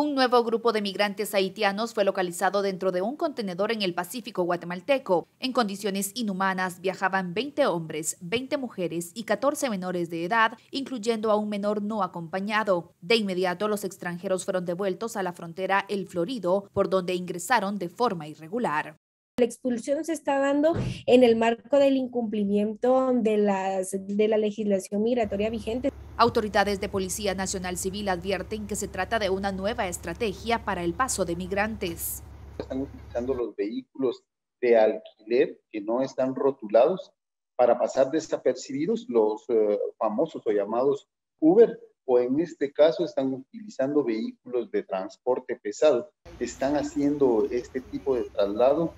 Un nuevo grupo de migrantes haitianos fue localizado dentro de un contenedor en el Pacífico guatemalteco. En condiciones inhumanas viajaban 20 hombres, 20 mujeres y 14 menores de edad, incluyendo a un menor no acompañado. De inmediato los extranjeros fueron devueltos a la frontera El Florido, por donde ingresaron de forma irregular la expulsión se está dando en el marco del incumplimiento de, las, de la legislación migratoria vigente. Autoridades de Policía Nacional Civil advierten que se trata de una nueva estrategia para el paso de migrantes. Están utilizando los vehículos de alquiler que no están rotulados para pasar desapercibidos los eh, famosos o llamados Uber o en este caso están utilizando vehículos de transporte pesado. Están haciendo este tipo de traslado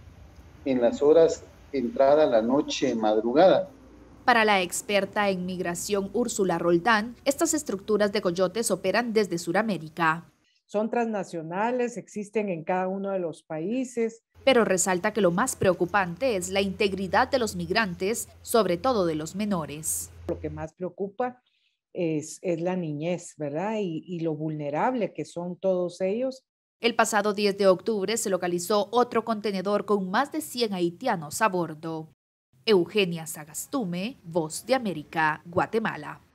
en las horas entrada la noche, madrugada. Para la experta en migración Úrsula Roldán, estas estructuras de coyotes operan desde Sudamérica. Son transnacionales, existen en cada uno de los países. Pero resalta que lo más preocupante es la integridad de los migrantes, sobre todo de los menores. Lo que más preocupa es, la niñez, ¿verdad? Y, y lo vulnerable que son todos ellos el pasado 10 de octubre se localizó otro contenedor con más de 100 haitianos a bordo. Eugenia Sagastume, Voz de América, Guatemala.